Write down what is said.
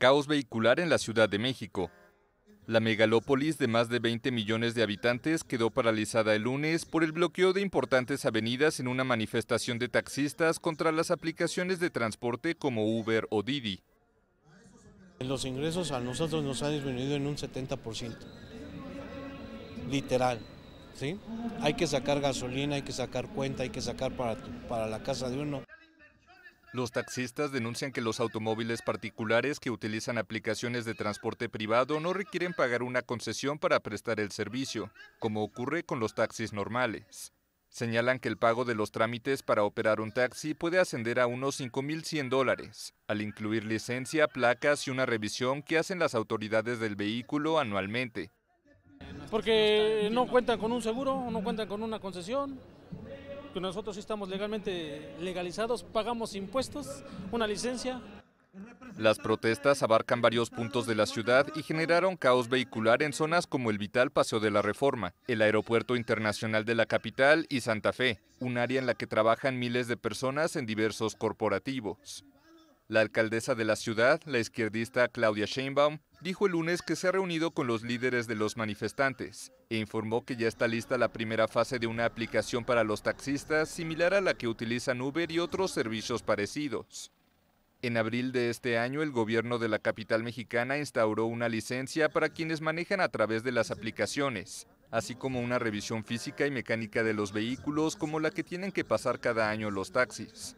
caos vehicular en la Ciudad de México. La megalópolis de más de 20 millones de habitantes quedó paralizada el lunes por el bloqueo de importantes avenidas en una manifestación de taxistas contra las aplicaciones de transporte como Uber o Didi. Los ingresos a nosotros nos han disminuido en un 70%, literal. ¿sí? Hay que sacar gasolina, hay que sacar cuenta, hay que sacar para, para la casa de uno. Los taxistas denuncian que los automóviles particulares que utilizan aplicaciones de transporte privado no requieren pagar una concesión para prestar el servicio, como ocurre con los taxis normales. Señalan que el pago de los trámites para operar un taxi puede ascender a unos 5.100 dólares, al incluir licencia, placas y una revisión que hacen las autoridades del vehículo anualmente. Porque no cuentan con un seguro, no cuentan con una concesión, que nosotros estamos legalmente legalizados, pagamos impuestos, una licencia. Las protestas abarcan varios puntos de la ciudad y generaron caos vehicular en zonas como el vital Paseo de la Reforma, el Aeropuerto Internacional de la capital y Santa Fe, un área en la que trabajan miles de personas en diversos corporativos. La alcaldesa de la ciudad, la izquierdista Claudia Sheinbaum, dijo el lunes que se ha reunido con los líderes de los manifestantes e informó que ya está lista la primera fase de una aplicación para los taxistas similar a la que utilizan Uber y otros servicios parecidos. En abril de este año, el gobierno de la capital mexicana instauró una licencia para quienes manejan a través de las aplicaciones, así como una revisión física y mecánica de los vehículos como la que tienen que pasar cada año los taxis.